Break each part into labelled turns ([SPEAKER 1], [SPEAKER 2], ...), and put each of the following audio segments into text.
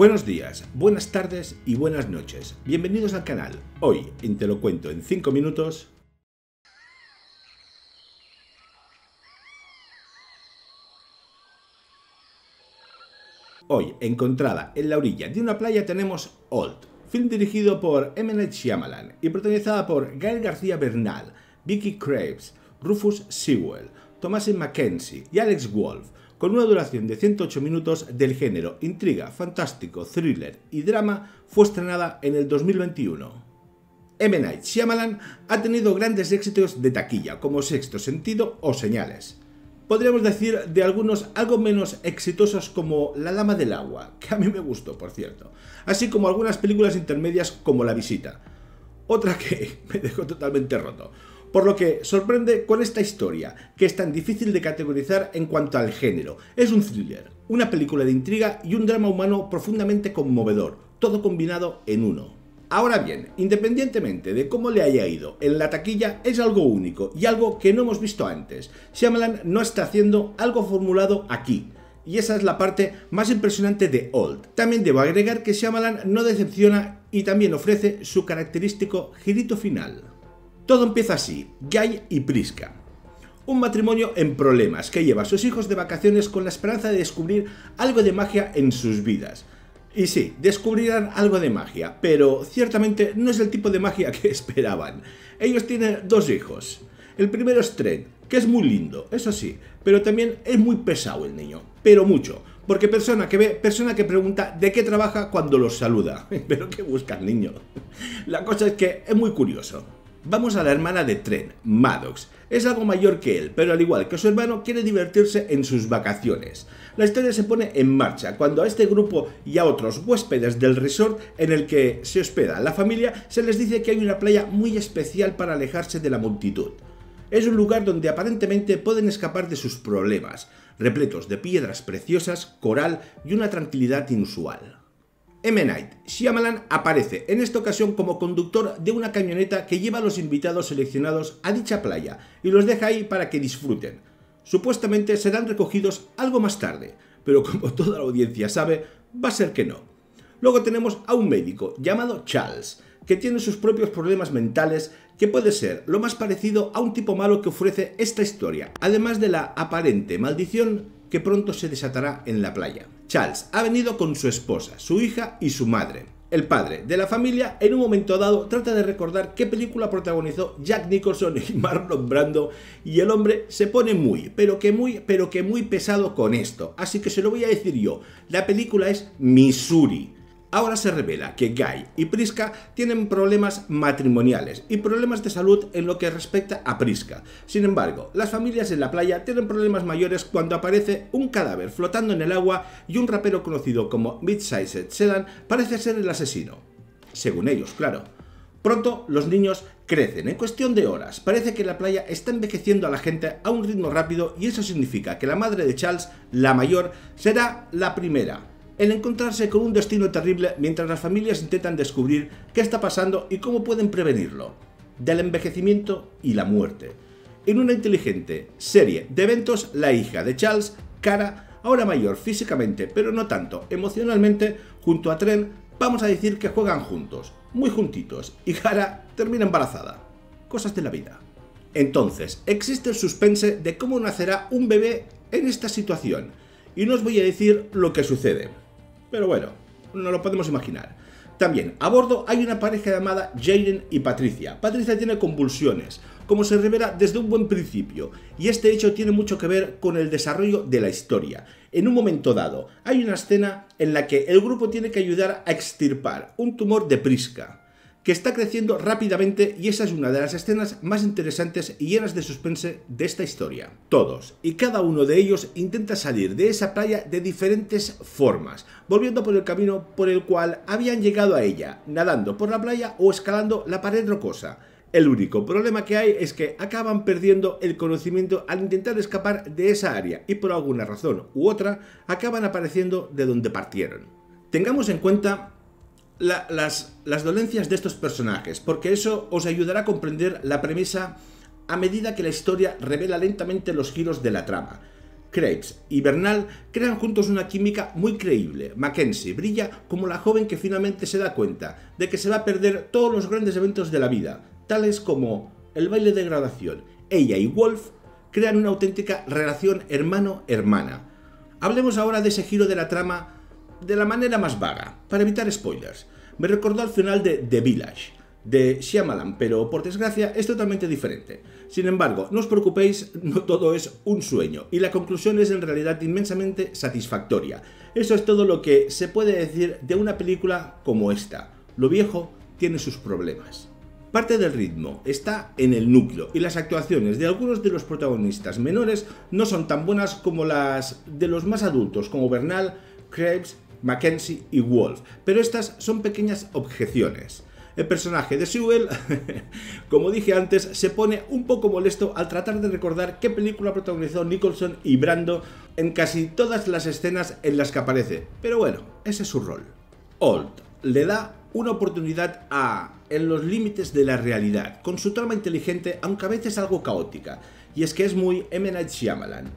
[SPEAKER 1] Buenos días, buenas tardes y buenas noches. Bienvenidos al canal. Hoy, en Te lo cuento en 5 minutos... Hoy, encontrada en la orilla de una playa, tenemos Old, film dirigido por M. N. Shyamalan y protagonizada por Gael García Bernal, Vicky Krebs, Rufus Sewell, Thomas Mackenzie y Alex Wolf, con una duración de 108 minutos del género intriga, fantástico, thriller y drama, fue estrenada en el 2021. M. Night Shyamalan ha tenido grandes éxitos de taquilla, como Sexto Sentido o Señales. Podríamos decir de algunos algo menos exitosos como La Lama del Agua, que a mí me gustó, por cierto, así como algunas películas intermedias como La Visita, otra que me dejó totalmente roto. Por lo que sorprende con esta historia, que es tan difícil de categorizar en cuanto al género. Es un thriller, una película de intriga y un drama humano profundamente conmovedor, todo combinado en uno. Ahora bien, independientemente de cómo le haya ido, en la taquilla es algo único y algo que no hemos visto antes. Shyamalan no está haciendo algo formulado aquí, y esa es la parte más impresionante de Old. También debo agregar que Shyamalan no decepciona y también ofrece su característico girito final. Todo empieza así, Gay y Prisca. Un matrimonio en problemas que lleva a sus hijos de vacaciones con la esperanza de descubrir algo de magia en sus vidas. Y sí, descubrirán algo de magia, pero ciertamente no es el tipo de magia que esperaban. Ellos tienen dos hijos. El primero es Trent, que es muy lindo, eso sí, pero también es muy pesado el niño, pero mucho. Porque persona que ve, persona que pregunta de qué trabaja cuando los saluda. Pero qué busca el niño. La cosa es que es muy curioso. Vamos a la hermana de Tren, Maddox. Es algo mayor que él, pero al igual que su hermano, quiere divertirse en sus vacaciones. La historia se pone en marcha cuando a este grupo y a otros huéspedes del resort en el que se hospeda la familia se les dice que hay una playa muy especial para alejarse de la multitud. Es un lugar donde aparentemente pueden escapar de sus problemas, repletos de piedras preciosas, coral y una tranquilidad inusual. M. Night Shyamalan aparece en esta ocasión como conductor de una camioneta que lleva a los invitados seleccionados a dicha playa y los deja ahí para que disfruten. Supuestamente serán recogidos algo más tarde, pero como toda la audiencia sabe, va a ser que no. Luego tenemos a un médico llamado Charles, que tiene sus propios problemas mentales, que puede ser lo más parecido a un tipo malo que ofrece esta historia, además de la aparente maldición que pronto se desatará en la playa. Charles ha venido con su esposa, su hija y su madre. El padre de la familia, en un momento dado, trata de recordar qué película protagonizó Jack Nicholson y Marlon Brando, y el hombre se pone muy, pero que muy, pero que muy pesado con esto. Así que se lo voy a decir yo. La película es Missouri. Ahora se revela que Guy y Prisca tienen problemas matrimoniales y problemas de salud en lo que respecta a Prisca. Sin embargo, las familias en la playa tienen problemas mayores cuando aparece un cadáver flotando en el agua y un rapero conocido como Mid-Sized Sedan parece ser el asesino. Según ellos, claro. Pronto los niños crecen en cuestión de horas. Parece que la playa está envejeciendo a la gente a un ritmo rápido y eso significa que la madre de Charles, la mayor, será la primera el encontrarse con un destino terrible mientras las familias intentan descubrir qué está pasando y cómo pueden prevenirlo, del envejecimiento y la muerte. En una inteligente serie de eventos, la hija de Charles, Cara, ahora mayor físicamente, pero no tanto emocionalmente, junto a Tren, vamos a decir que juegan juntos, muy juntitos, y Cara termina embarazada. Cosas de la vida. Entonces, existe el suspense de cómo nacerá un bebé en esta situación, y no os voy a decir lo que sucede. Pero bueno, no lo podemos imaginar. También, a bordo hay una pareja llamada Jaden y Patricia. Patricia tiene convulsiones, como se revela desde un buen principio, y este hecho tiene mucho que ver con el desarrollo de la historia. En un momento dado, hay una escena en la que el grupo tiene que ayudar a extirpar un tumor de prisca está creciendo rápidamente y esa es una de las escenas más interesantes y llenas de suspense de esta historia. Todos y cada uno de ellos intenta salir de esa playa de diferentes formas, volviendo por el camino por el cual habían llegado a ella, nadando por la playa o escalando la pared rocosa. El único problema que hay es que acaban perdiendo el conocimiento al intentar escapar de esa área y por alguna razón u otra acaban apareciendo de donde partieron. Tengamos en cuenta las, las dolencias de estos personajes, porque eso os ayudará a comprender la premisa a medida que la historia revela lentamente los giros de la trama. Krebs y Bernal crean juntos una química muy creíble. Mackenzie brilla como la joven que finalmente se da cuenta de que se va a perder todos los grandes eventos de la vida, tales como el baile de graduación. Ella y Wolf crean una auténtica relación hermano-hermana. Hablemos ahora de ese giro de la trama de la manera más vaga, para evitar spoilers. Me recordó al final de The Village, de Shyamalan, pero por desgracia es totalmente diferente. Sin embargo, no os preocupéis, no todo es un sueño, y la conclusión es en realidad inmensamente satisfactoria. Eso es todo lo que se puede decir de una película como esta. Lo viejo tiene sus problemas. Parte del ritmo está en el núcleo y las actuaciones de algunos de los protagonistas menores no son tan buenas como las de los más adultos como Bernal, Krebs Mackenzie y Wolf, pero estas son pequeñas objeciones. El personaje de Sewell, como dije antes, se pone un poco molesto al tratar de recordar qué película protagonizó Nicholson y Brando en casi todas las escenas en las que aparece, pero bueno, ese es su rol. Old le da una oportunidad a en los límites de la realidad, con su trama inteligente aunque a veces algo caótica, y es que es muy M. Shyamalan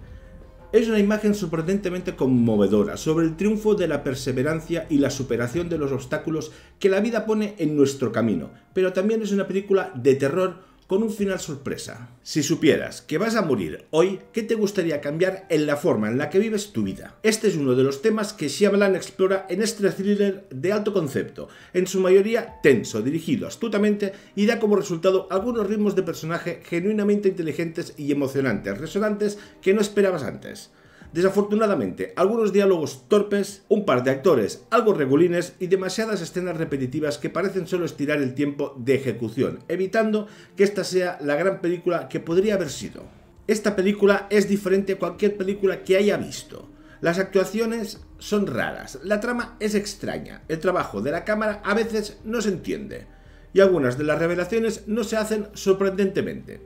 [SPEAKER 1] es una imagen sorprendentemente conmovedora sobre el triunfo de la perseverancia y la superación de los obstáculos que la vida pone en nuestro camino, pero también es una película de terror con un final sorpresa. Si supieras que vas a morir hoy, ¿qué te gustaría cambiar en la forma en la que vives tu vida? Este es uno de los temas que Shyamalan explora en este thriller de alto concepto, en su mayoría tenso, dirigido astutamente y da como resultado algunos ritmos de personaje genuinamente inteligentes y emocionantes, resonantes que no esperabas antes. Desafortunadamente, algunos diálogos torpes, un par de actores algo regulines y demasiadas escenas repetitivas que parecen solo estirar el tiempo de ejecución, evitando que esta sea la gran película que podría haber sido. Esta película es diferente a cualquier película que haya visto. Las actuaciones son raras, la trama es extraña, el trabajo de la cámara a veces no se entiende y algunas de las revelaciones no se hacen sorprendentemente.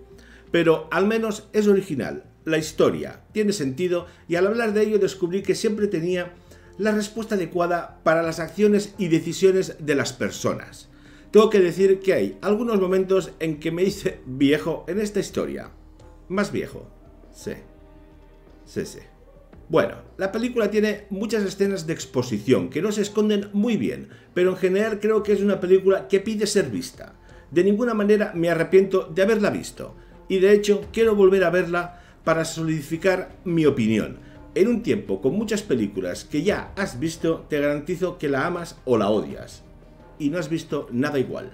[SPEAKER 1] Pero al menos es original, la historia, tiene sentido y al hablar de ello descubrí que siempre tenía la respuesta adecuada para las acciones y decisiones de las personas. Tengo que decir que hay algunos momentos en que me hice viejo en esta historia. Más viejo. Sí. Sí, sí. Bueno, la película tiene muchas escenas de exposición que no se esconden muy bien, pero en general creo que es una película que pide ser vista. De ninguna manera me arrepiento de haberla visto, y de hecho quiero volver a verla para solidificar mi opinión. En un tiempo con muchas películas que ya has visto, te garantizo que la amas o la odias. Y no has visto nada igual.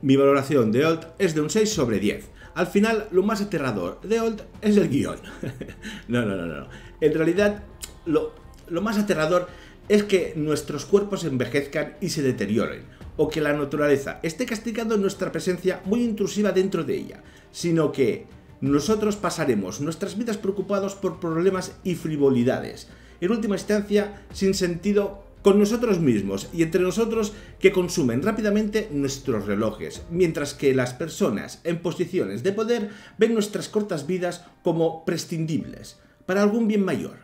[SPEAKER 1] Mi valoración de Old es de un 6 sobre 10. Al final, lo más aterrador de Old es el guión. no, no, no, no. En realidad, lo, lo más aterrador es que nuestros cuerpos envejezcan y se deterioren o que la naturaleza esté castigando nuestra presencia muy intrusiva dentro de ella, sino que nosotros pasaremos nuestras vidas preocupados por problemas y frivolidades, en última instancia sin sentido con nosotros mismos y entre nosotros que consumen rápidamente nuestros relojes, mientras que las personas en posiciones de poder ven nuestras cortas vidas como prescindibles para algún bien mayor.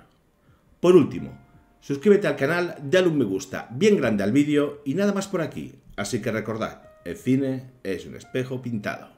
[SPEAKER 1] Por último, Suscríbete al canal, dale un me gusta bien grande al vídeo y nada más por aquí. Así que recordad, el cine es un espejo pintado.